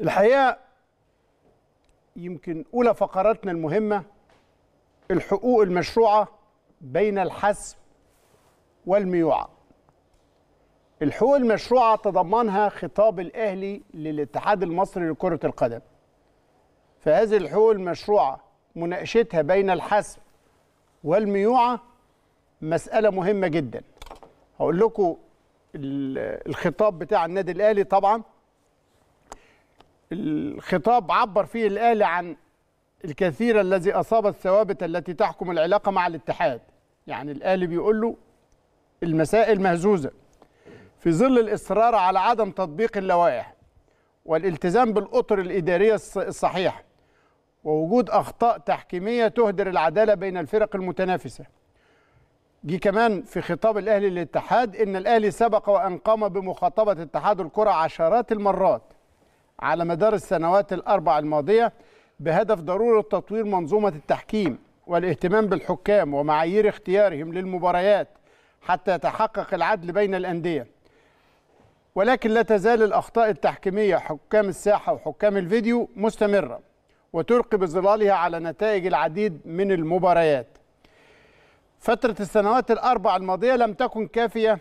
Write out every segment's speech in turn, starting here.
الحقيقه يمكن اولى فقراتنا المهمه الحقوق المشروعه بين الحسم والميوعه الحقوق المشروعه تضمنها خطاب الاهلي للاتحاد المصري لكره القدم فهذه الحقوق المشروعه مناقشتها بين الحسم والميوعه مساله مهمه جدا هقول لكم الخطاب بتاع النادي الاهلي طبعا الخطاب عبر فيه الآلة عن الكثير الذي أصاب الثوابت التي تحكم العلاقة مع الاتحاد يعني الآلة بيقول له المسائل مهزوزة في ظل الإصرار على عدم تطبيق اللوائح والالتزام بالأطر الإدارية الصحيحة ووجود أخطاء تحكيمية تهدر العدالة بين الفرق المتنافسة جي كمان في خطاب الأهلي للاتحاد إن الأهلي سبق وأن قام بمخاطبة اتحاد الكرة عشرات المرات على مدار السنوات الأربع الماضية بهدف ضرورة تطوير منظومة التحكيم والاهتمام بالحكام ومعايير اختيارهم للمباريات حتى يتحقق العدل بين الأندية ولكن لا تزال الأخطاء التحكيمية حكام الساحة وحكام الفيديو مستمرة وتلقي بظلالها على نتائج العديد من المباريات فترة السنوات الأربع الماضية لم تكن كافية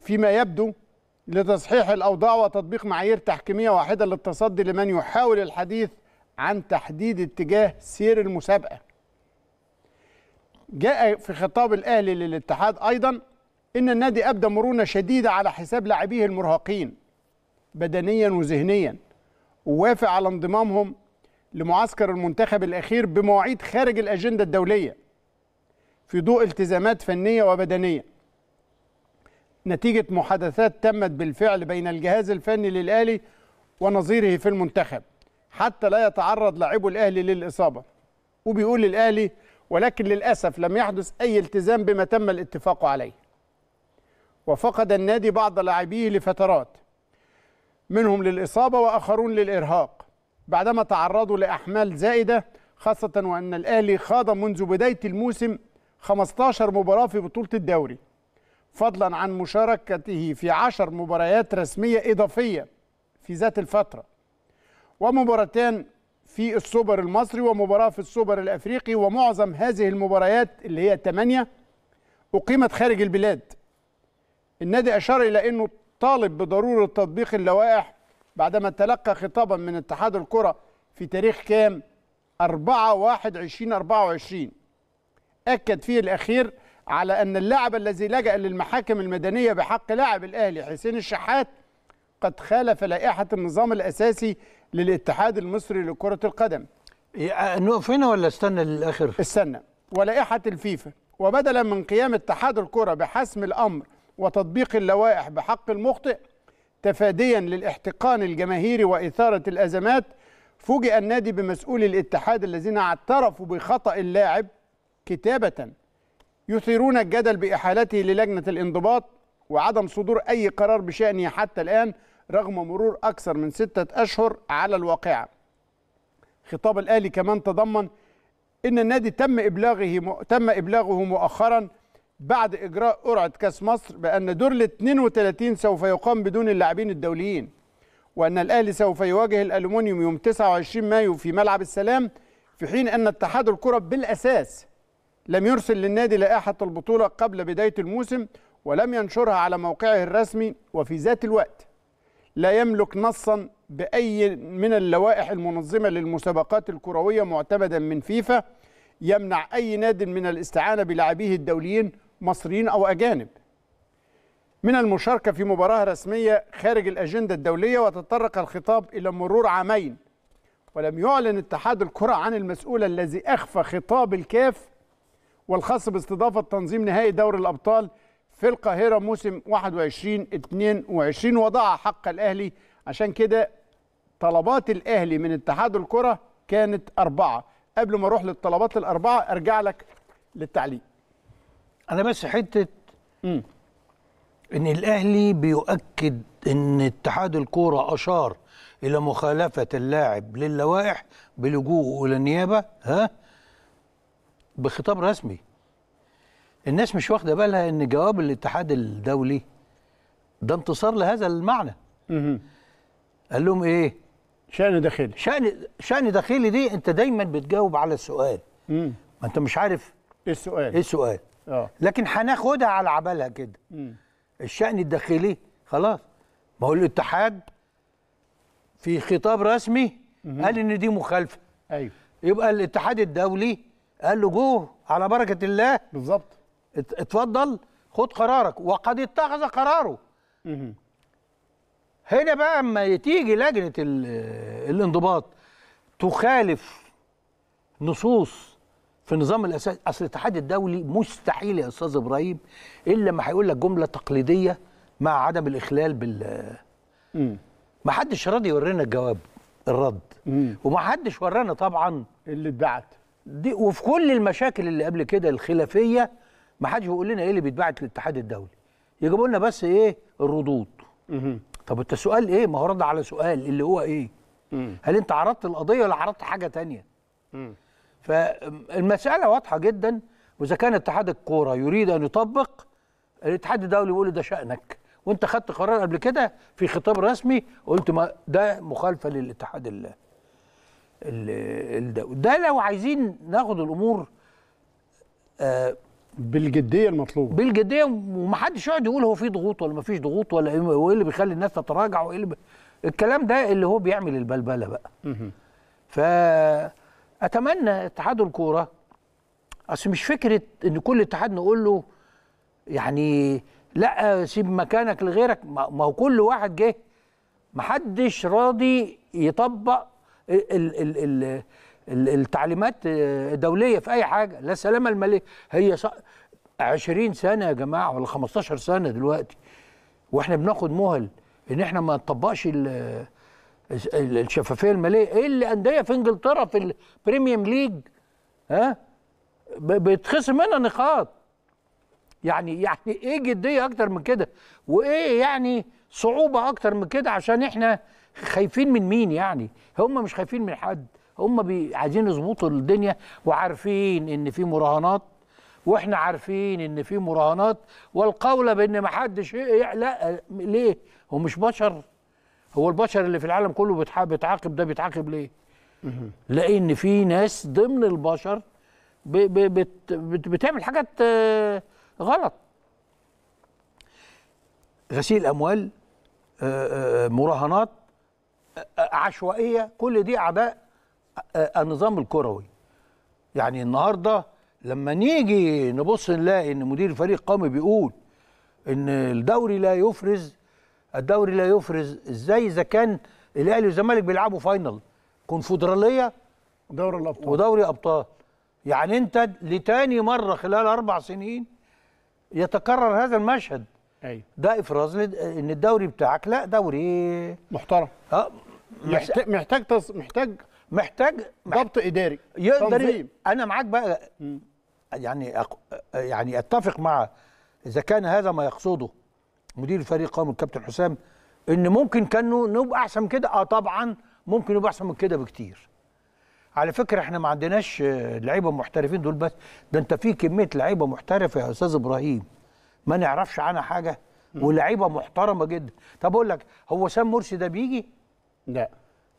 فيما يبدو لتصحيح الأوضاع وتطبيق معايير تحكيمية واحدة للتصدي لمن يحاول الحديث عن تحديد اتجاه سير المسابقة جاء في خطاب الأهلي للاتحاد أيضا إن النادي أبدى مرونة شديدة على حساب لاعبيه المرهقين بدنيا وذهنيا ووافق على انضمامهم لمعسكر المنتخب الأخير بمواعيد خارج الأجندة الدولية في ضوء التزامات فنية وبدنية نتيجة محادثات تمت بالفعل بين الجهاز الفني للأهلي ونظيره في المنتخب حتى لا يتعرض لاعبو الأهلي للإصابة وبيقول الاهلي ولكن للأسف لم يحدث أي التزام بما تم الاتفاق عليه وفقد النادي بعض لاعبيه لفترات منهم للإصابة وآخرون للإرهاق بعدما تعرضوا لأحمال زائدة خاصة وأن الأهلي خاض منذ بداية الموسم 15 مباراة في بطولة الدوري فضلا عن مشاركته في عشر مباريات رسمية إضافية في ذات الفترة ومباراتان في السوبر المصري ومباراة في السوبر الأفريقي ومعظم هذه المباريات اللي هي الثمانية أقيمت خارج البلاد النادي أشار إلى أنه طالب بضرورة تطبيق اللوائح بعدما تلقى خطابا من اتحاد الكرة في تاريخ كام 4 1 2024 أكد فيه الأخير على أن اللاعب الذي لجأ للمحاكم المدنية بحق لاعب الأهلي حسين الشحات قد خالف لائحة النظام الأساسي للاتحاد المصري لكرة القدم إيه، آه، نقف هنا ولا استنى للآخر؟ استنى ولائحة الفيفا وبدلا من قيام اتحاد الكرة بحسم الأمر وتطبيق اللوائح بحق المخطئ تفاديا للاحتقان الجماهيري وإثارة الأزمات فوجئ النادي بمسؤولي الاتحاد الذين اعترفوا بخطأ اللاعب كتابة يثيرون الجدل بإحالته للجنة الانضباط وعدم صدور أي قرار بشأنه حتى الآن رغم مرور أكثر من ستة أشهر على الواقعة خطاب الأهلي كمان تضمن إن النادي تم إبلاغه تم إبلاغه مؤخرا بعد إجراء قرعة كأس مصر بأن دور ال 32 سوف يقام بدون اللاعبين الدوليين وأن الأهلي سوف يواجه الألومنيوم يوم 29 مايو في ملعب السلام في حين أن اتحاد الكرة بالأساس لم يرسل للنادي لائحة البطولة قبل بداية الموسم ولم ينشرها على موقعه الرسمي وفي ذات الوقت لا يملك نصا بأي من اللوائح المنظمة للمسابقات الكروية معتمدا من فيفا يمنع أي ناد من الاستعانة بلاعبيه الدوليين مصريين أو أجانب من المشاركة في مباراة رسمية خارج الأجندة الدولية وتطرق الخطاب إلى مرور عامين ولم يعلن اتحاد الكرة عن المسؤول الذي أخفى خطاب الكاف والخاص باستضافة تنظيم نهائي دوري الأبطال في القاهرة موسم 21-22 وضع حق الأهلي عشان كده طلبات الأهلي من اتحاد الكرة كانت أربعة قبل ما أروح للطلبات الأربعة أرجع لك للتعليق أنا بس حتة م. إن الأهلي بيؤكد إن اتحاد الكرة أشار إلى مخالفة اللاعب للوائح بلجوء إلى النيابة ها بخطاب رسمي الناس مش واخده بالها ان جواب الاتحاد الدولي ده انتصار لهذا المعنى قال لهم ايه شأن داخلي شأن شأن داخلي دي انت دايما بتجاوب على السؤال ما انت مش عارف ايه السؤال ايه السؤال اه لكن هناخدها على عبالها كده الشأن الداخلي خلاص ما هو الاتحاد في خطاب رسمي قال ان دي مخالفه ايوه يبقى الاتحاد الدولي قال له جوه على بركه الله بالظبط اتفضل خد قرارك وقد اتخذ قراره مه. هنا بقى اما تيجي لجنه الانضباط تخالف نصوص في النظام الاساسي اصل الاتحاد الدولي مستحيل يا استاذ ابراهيم الا ما هيقول لك جمله تقليديه مع عدم الاخلال بال ما حدش راضي يورينا الجواب الرد وما حدش ورانا طبعا اللي اتبعت دي وفي كل المشاكل اللي قبل كده الخلافيه ما حدش بيقول لنا ايه اللي بيتبعت للاتحاد الدولي يجيبوا لنا بس ايه الردود طب انت سؤال ايه ما هو رد على سؤال اللي هو ايه هل انت عرضت القضيه ولا عرضت حاجه تانية فالمساله واضحه جدا واذا كان اتحاد الكوره يريد ان يطبق الاتحاد الدولي بيقول ده شانك وانت خدت قرار قبل كده في خطاب رسمي قلت ما ده مخالفه للاتحاد الله ده ده لو عايزين ناخد الامور آه بالجديه المطلوبه بالجديه ومحدش يقعد يقول هو في ضغوط ولا مفيش ضغوط ولا ايه اللي بيخلي الناس تتراجع وايه اللي ب... الكلام ده اللي هو بيعمل البلبله بقى فاتمنى اتحاد الكوره اصل مش فكره ان كل اتحاد نقول له يعني لا سيب مكانك لغيرك ما هو كل واحد جه محدش راضي يطبق ال ال ال التعليمات دوليه في اي حاجه لا سلامه الماليه هي 20 سنه يا جماعه ولا 15 سنه دلوقتي واحنا بناخد مهل ان احنا ما نطبقش الشفافيه الماليه ايه اللي انديه في انجلترا في البريميوم ليج ها بيتخصم منها نقاط يعني يعني ايه جديه اكتر من كده وايه يعني صعوبه اكتر من كده عشان احنا خايفين من مين يعني هم مش خايفين من حد هم بي... عايزين يظبطوا الدنيا وعارفين ان في مراهنات واحنا عارفين ان في مراهنات والقول بان ما حدش لا ليه هو مش بشر هو البشر اللي في العالم كله بيتعاقب ده بيتعاقب ليه لان في ناس ضمن البشر بي بي بت... بت... بتعمل حاجات آه، غلط غسيل اموال آه، آه، مراهنات عشوائيه كل دي اعباء النظام الكروي يعني النهارده لما نيجي نبص نلاقي ان مدير الفريق قومي بيقول ان الدوري لا يفرز الدوري لا يفرز ازاي اذا كان الاهلي والزمالك بيلعبوا فاينل كونفدراليه دوري الابطال ودوري ابطال يعني انت لتاني مره خلال اربع سنين يتكرر هذا المشهد ايوه ده افراز ان الدوري بتاعك لا دوري محترم اه محتاج محتاج محتاج محتاج ضبط اداري يقدر انا معاك بقى يعني أق... يعني اتفق مع اذا كان هذا ما يقصده مدير الفريق قام الكابتن حسام ان ممكن كانه نبقى احسن من كده اه طبعا ممكن نبقى احسن من كده بكتير على فكره احنا ما عندناش لعيبه محترفين دول بس ده انت في كميه لعيبه محترفه يا استاذ ابراهيم ما نعرفش عنها حاجه ولعيبه محترمه جدا طب اقول لك هو سام مرسي ده بيجي لا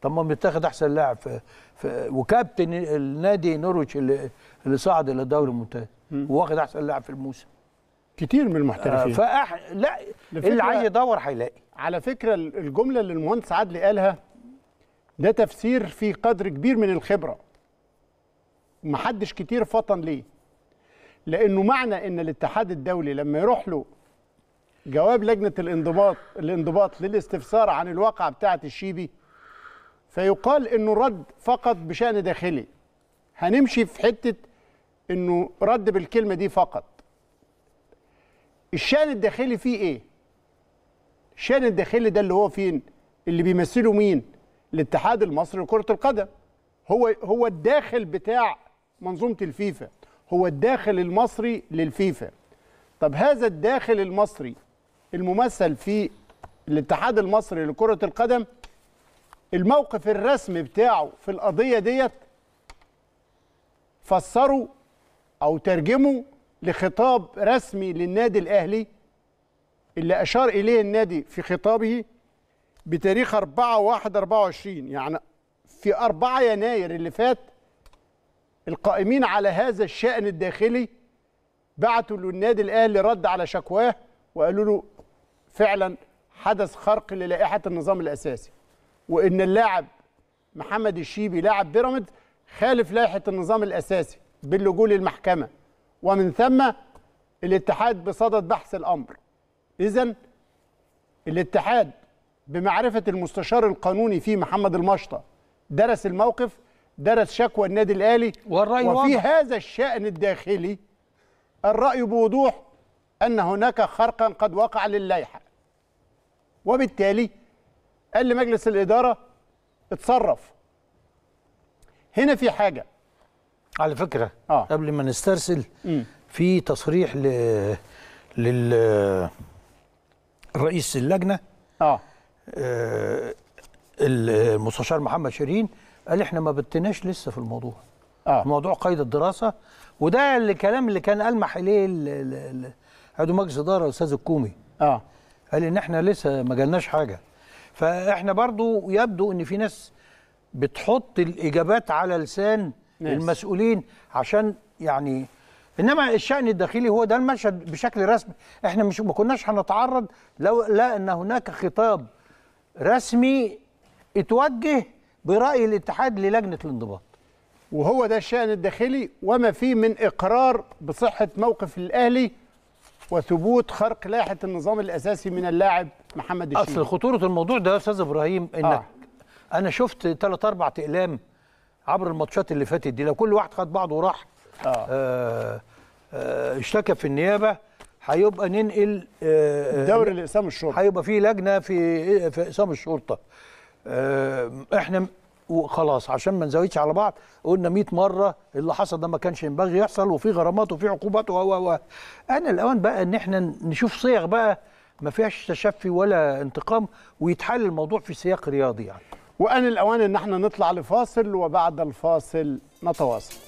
طب ما بيتاخد احسن لاعب في, في وكابتن النادي نورويتش اللي, اللي صعد الى الدوري الممتاز واخد احسن لاعب في الموسم كتير من المحترفين آه فأح... لا اللي عايز يدور هيلاقي على فكره الجمله اللي المهندس عدلي قالها ده تفسير في قدر كبير من الخبره محدش كتير فطن ليه لانه معنى ان الاتحاد الدولي لما يروح له جواب لجنه الانضباط الانضباط للاستفسار عن الواقعه بتاعه الشيبي فيقال انه رد فقط بشان داخلي هنمشي في حته انه رد بالكلمه دي فقط الشان الداخلي فيه ايه الشان الداخلي ده اللي هو فين اللي بيمثله مين الاتحاد المصري لكره القدم هو هو الداخل بتاع منظومه الفيفا هو الداخل المصري للفيفا طب هذا الداخل المصري الممثل في الاتحاد المصري لكره القدم الموقف الرسمي بتاعه في القضيه ديت فسره او ترجمه لخطاب رسمي للنادي الاهلي اللي اشار اليه النادي في خطابه بتاريخ 4 1 24 يعني في 4 يناير اللي فات القائمين على هذا الشأن الداخلي بعتوا للنادي الاهلي رد على شكواه وقالوا له فعلا حدث خرق للائحه النظام الاساسي وان اللاعب محمد الشيبي لاعب بيراميدز خالف لائحه النظام الاساسي باللجوء للمحكمه ومن ثم الاتحاد بصدد بحث الامر اذا الاتحاد بمعرفه المستشار القانوني فيه محمد المشطه درس الموقف درس شكوى النادي الاهلي والرأي وفي واضح. هذا الشأن الداخلي الرأي بوضوح أن هناك خرقا قد وقع للائحة وبالتالي قال لمجلس الاداره اتصرف هنا في حاجه على فكره آه. قبل ما نسترسل م. في تصريح ل لل رئيس اللجنه اه, آه المستشار محمد شيرين قال احنا ما بتناش لسه في الموضوع آه. موضوع قيد الدراسه وده الكلام اللي كان المح اليه عضو مجلس اداره الاستاذ الكومي اه قال ان احنا لسه ما جالناش حاجه فاحنا برضو يبدو ان في ناس بتحط الاجابات على لسان ناس. المسؤولين عشان يعني انما الشان الداخلي هو ده المشهد بشكل رسمي احنا مش ما كناش هنتعرض لو لا ان هناك خطاب رسمي اتوجه براي الاتحاد للجنه الانضباط وهو ده الشان الداخلي وما فيه من اقرار بصحه موقف الاهلي وثبوت خرق لائحه النظام الاساسي من اللاعب محمد الشيخ اصل خطوره الموضوع ده يا استاذ ابراهيم انك آه. انا شفت ثلاث اربع اقلام عبر الماتشات اللي فاتت دي لو كل واحد خد بعضه وراح آه. آه آه اشتكى في النيابه هيبقى ننقل آه, آه، دوري لاقسام الشرطه هيبقى في لجنه في إيه، في اقسام الشرطه آه احنا وخلاص عشان ما نزودش على بعض قلنا 100 مره اللي حصل ده ما كانش ينبغي يحصل وفي غرامات وفي عقوبات و و انا الاوان بقى ان احنا نشوف صيغ بقى ما فيهاش تشفي ولا انتقام ويتحل الموضوع في سياق رياضي يعني وان الاوان ان احنا نطلع لفاصل وبعد الفاصل نتواصل